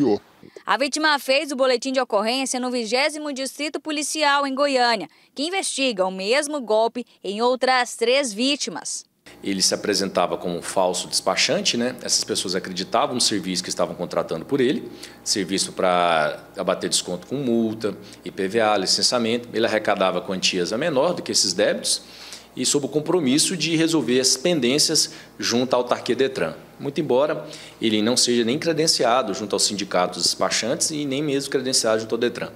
bloqueou. A vítima fez o boletim de ocorrência no 20 Distrito Policial em Goiânia, que investiga o mesmo golpe em outras três vítimas. Ele se apresentava como um falso despachante, né? Essas pessoas acreditavam no serviço que estavam contratando por ele, serviço para abater desconto com multa, IPVA, licenciamento. Ele arrecadava quantias a menor do que esses débitos e sob o compromisso de resolver as pendências junto à autarquia Detran. Muito embora ele não seja nem credenciado junto aos sindicatos despachantes e nem mesmo credenciado junto ao Detran.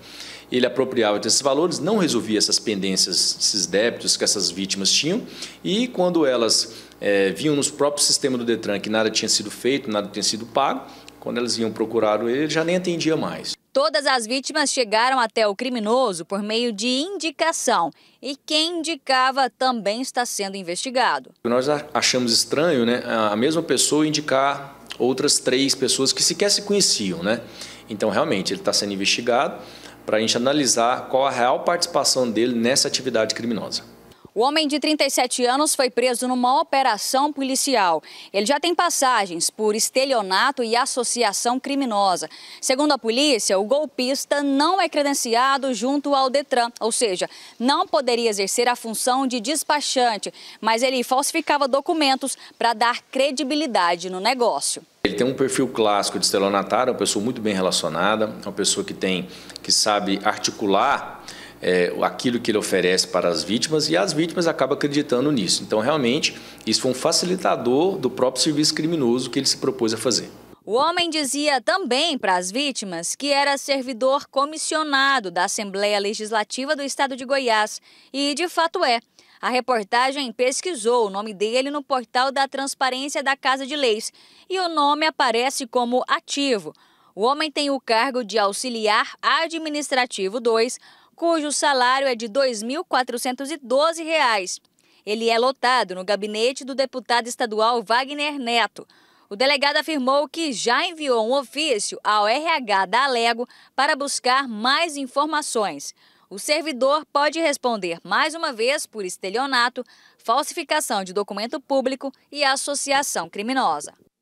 Ele apropriava desses valores, não resolvia essas pendências, esses débitos que essas vítimas tinham, e quando elas é, nos próprios sistemas do Detran que nada tinha sido feito, nada tinha sido pago, quando elas vinham procurar ele, ele já nem atendia mais. Todas as vítimas chegaram até o criminoso por meio de indicação e quem indicava também está sendo investigado. Nós achamos estranho né, a mesma pessoa indicar outras três pessoas que sequer se conheciam. Né? Então, realmente, ele está sendo investigado para a gente analisar qual a real participação dele nessa atividade criminosa. O homem de 37 anos foi preso numa operação policial. Ele já tem passagens por estelionato e associação criminosa. Segundo a polícia, o golpista não é credenciado junto ao Detran, ou seja, não poderia exercer a função de despachante, mas ele falsificava documentos para dar credibilidade no negócio. Ele tem um perfil clássico de estelionatário, é uma pessoa muito bem relacionada, é uma pessoa que tem que sabe articular é, aquilo que ele oferece para as vítimas e as vítimas acabam acreditando nisso. Então, realmente, isso foi um facilitador do próprio serviço criminoso que ele se propôs a fazer. O homem dizia também para as vítimas que era servidor comissionado da Assembleia Legislativa do Estado de Goiás. E de fato é. A reportagem pesquisou o nome dele no portal da Transparência da Casa de Leis e o nome aparece como ativo. O homem tem o cargo de auxiliar administrativo 2, cujo salário é de R$ 2.412. Ele é lotado no gabinete do deputado estadual Wagner Neto. O delegado afirmou que já enviou um ofício ao RH da Alego para buscar mais informações. O servidor pode responder mais uma vez por estelionato, falsificação de documento público e associação criminosa.